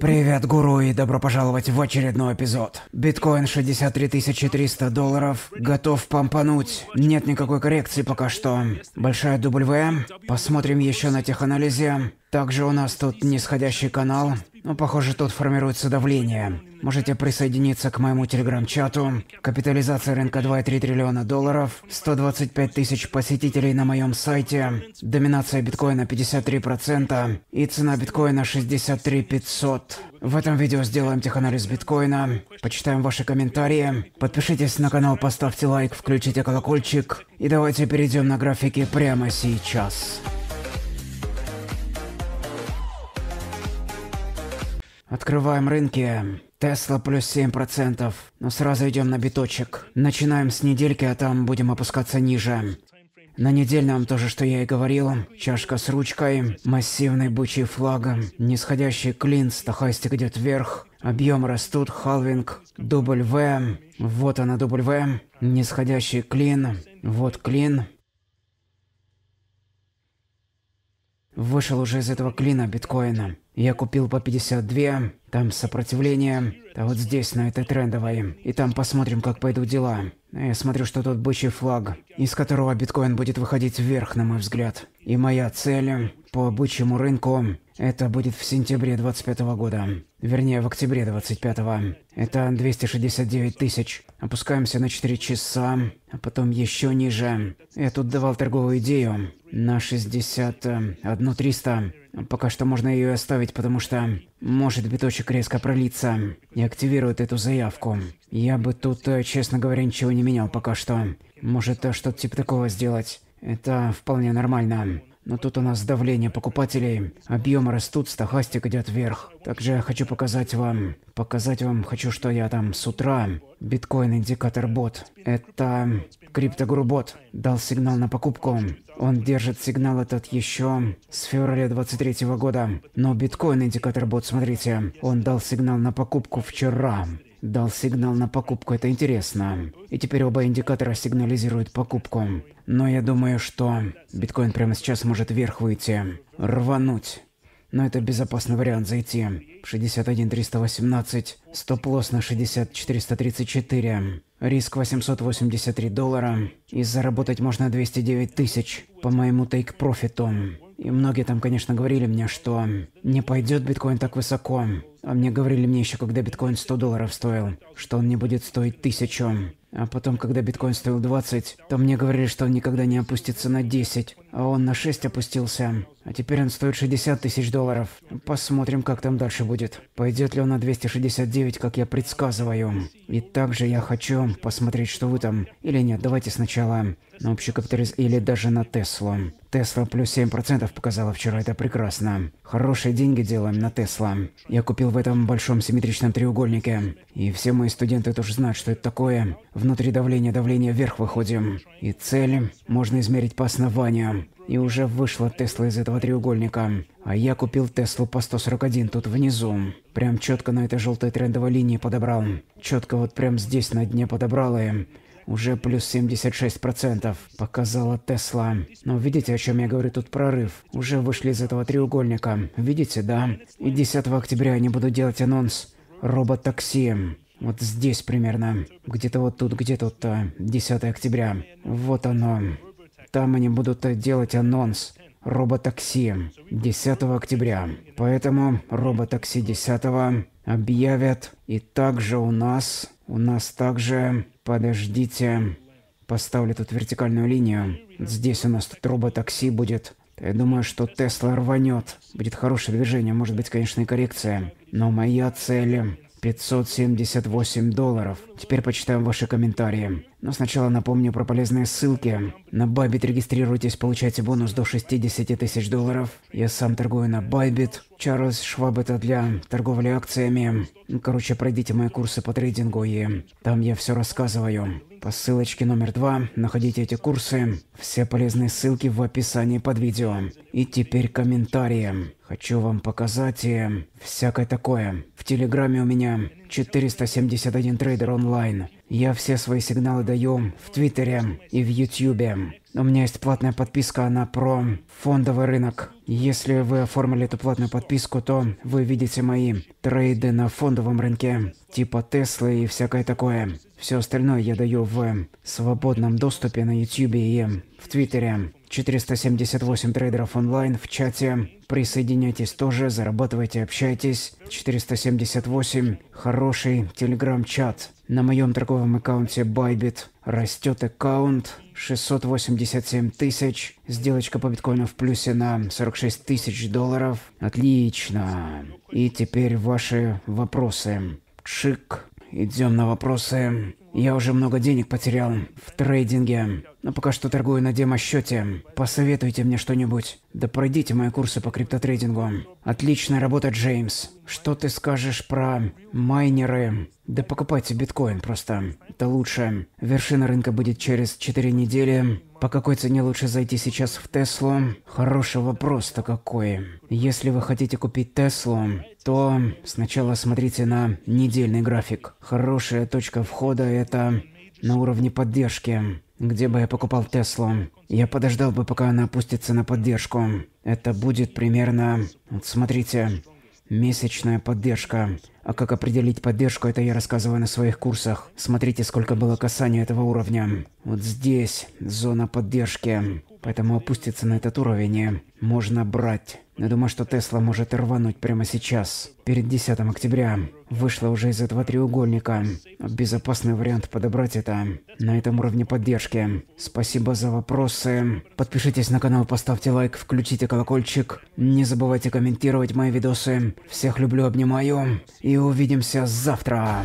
Привет, гуру, и добро пожаловать в очередной эпизод. Биткоин 63 300 долларов, готов помпануть. Нет никакой коррекции пока что. Большая W, посмотрим еще на теханализе. Также у нас тут нисходящий канал. Ну, похоже, тут формируется давление. Можете присоединиться к моему телеграм-чату. Капитализация рынка 2,3 триллиона долларов. 125 тысяч посетителей на моем сайте. Доминация биткоина 53%. И цена биткоина 63 500. В этом видео сделаем теханализ биткоина. Почитаем ваши комментарии. Подпишитесь на канал, поставьте лайк, включите колокольчик. И давайте перейдем на графики прямо сейчас. Открываем рынки. Тесла плюс 7%. Но сразу идем на биточек. Начинаем с недельки, а там будем опускаться ниже. На недельном то же, что я и говорил. Чашка с ручкой, массивный бычий флаг, нисходящий клин, стахастик идет вверх. Объем растут, халвинг, дубль В. Вот она, дубль В. Нисходящий клин, вот клин. Вышел уже из этого клина биткоина. Я купил по 52, там сопротивление, а вот здесь, на этой трендовой. И там посмотрим, как пойдут дела. Я смотрю, что тут бычий флаг, из которого биткоин будет выходить вверх, на мой взгляд. И моя цель по бычьему рынку это будет в сентябре 25 года. Вернее, в октябре 25 -го. Это 269 тысяч. Опускаемся на 4 часа, а потом еще ниже. Я тут давал торговую идею на 61 300. Э, Пока что можно ее оставить, потому что может биточек резко пролиться и активирует эту заявку. Я бы тут, э, честно говоря, ничего не менял пока что. Может, э, что-то типа такого сделать. Это вполне нормально. Но тут у нас давление покупателей, объемы растут, стахастик идет вверх. Также я хочу показать вам, показать вам хочу, что я там с утра. Биткоин индикатор бот. Это криптогрубот Дал сигнал на покупку. Он держит сигнал этот еще с февраля 23 года. Но биткоин индикатор бот, смотрите, он дал сигнал на покупку вчера дал сигнал на покупку, это интересно. И теперь оба индикатора сигнализируют покупку. Но я думаю, что биткоин прямо сейчас может вверх выйти, рвануть. Но это безопасный вариант зайти. 61 318, стоп-лосс на 6434, риск 883 доллара, и заработать можно 209 тысяч по моему тейк-профиту. И многие там, конечно, говорили мне, что не пойдет биткоин так высоко. А мне говорили мне еще, когда биткоин 100 долларов стоил, что он не будет стоить тысячу. А потом, когда биткоин стоил 20, то мне говорили, что он никогда не опустится на 10. А он на 6 опустился. А теперь он стоит 60 тысяч долларов. Посмотрим, как там дальше будет. Пойдет ли он на 269, как я предсказываю. И также я хочу посмотреть, что вы там. Или нет, давайте сначала на общий капитализм или даже на Теслу. Тесла плюс 7% показала вчера, это прекрасно. Хорошие деньги делаем на Тесла. Я купил в этом большом симметричном треугольнике. И все мои студенты тоже знают, что это такое. Внутри давления, давление вверх выходим. И цель можно измерить по основаниям И уже вышла Тесла из этого треугольника. А я купил Теслу по 141 тут внизу. Прям четко на этой желтой трендовой линии подобрал. Четко вот прям здесь на дне подобрал и... Уже плюс 76% показала Тесла. Но видите, о чем я говорю, тут прорыв. Уже вышли из этого треугольника. Видите, да? И 10 октября они будут делать анонс робот-такси. Вот здесь примерно. Где-то вот тут, где тут 10 октября. Вот оно. Там они будут э, делать анонс. Роботакси 10 октября. Поэтому роботакси 10 объявят. И также у нас, у нас также, подождите, поставлю тут вертикальную линию. Здесь у нас тут роботакси будет. Я думаю, что Тесла рванет. Будет хорошее движение, может быть, конечно, и коррекция. Но моя цель 578 долларов. Теперь почитаем ваши комментарии. Но сначала напомню про полезные ссылки. На Bybit регистрируйтесь, получайте бонус до 60 тысяч долларов. Я сам торгую на Bybit. Чарльз Шваб это для торговли акциями. Короче, пройдите мои курсы по трейдингу и там я все рассказываю. По ссылочке номер два находите эти курсы. Все полезные ссылки в описании под видео. И теперь комментарии. Хочу вам показать и всякое такое. Телеграме у меня 471 трейдер онлайн. Я все свои сигналы даю в Твиттере и в Ютьюбе. У меня есть платная подписка, она про фондовый рынок. Если вы оформили эту платную подписку, то вы видите мои трейды на фондовом рынке, типа Теслы и всякое такое. Все остальное я даю в свободном доступе на Ютьюбе и в Твиттере. 478 трейдеров онлайн в чате Присоединяйтесь тоже, зарабатывайте, общайтесь. 478. Хороший телеграм-чат. На моем торговом аккаунте Bybit растет аккаунт. 687 тысяч. Сделочка по биткоину в плюсе на 46 тысяч долларов. Отлично. И теперь ваши вопросы. Шик. Идем на вопросы. Я уже много денег потерял в трейдинге, но пока что торгую на демо-счете. Посоветуйте мне что-нибудь. Да пройдите мои курсы по криптотрейдингу. Отличная работа, Джеймс. Что ты скажешь про майнеры? Да покупайте биткоин просто. Это лучше. Вершина рынка будет через 4 недели. По какой цене лучше зайти сейчас в Теслу? Хороший вопрос-то какой. Если вы хотите купить Теслу, то сначала смотрите на недельный график. Хорошая точка входа – это на уровне поддержки, где бы я покупал Теслу. Я подождал бы, пока она опустится на поддержку. Это будет примерно... Вот смотрите, месячная поддержка. А как определить поддержку, это я рассказываю на своих курсах. Смотрите, сколько было касаний этого уровня. Вот здесь зона поддержки. Поэтому опуститься на этот уровень можно брать. Я думаю, что Тесла может рвануть прямо сейчас. Перед 10 октября вышла уже из этого треугольника. Безопасный вариант подобрать это на этом уровне поддержки. Спасибо за вопросы. Подпишитесь на канал, поставьте лайк, включите колокольчик. Не забывайте комментировать мои видосы. Всех люблю, обнимаю. И увидимся завтра.